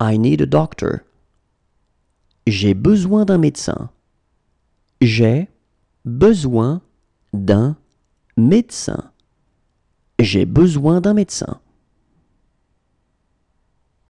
I need a doctor. J'ai besoin d'un médecin. J'ai besoin d'un médecin. J'ai besoin d'un médecin.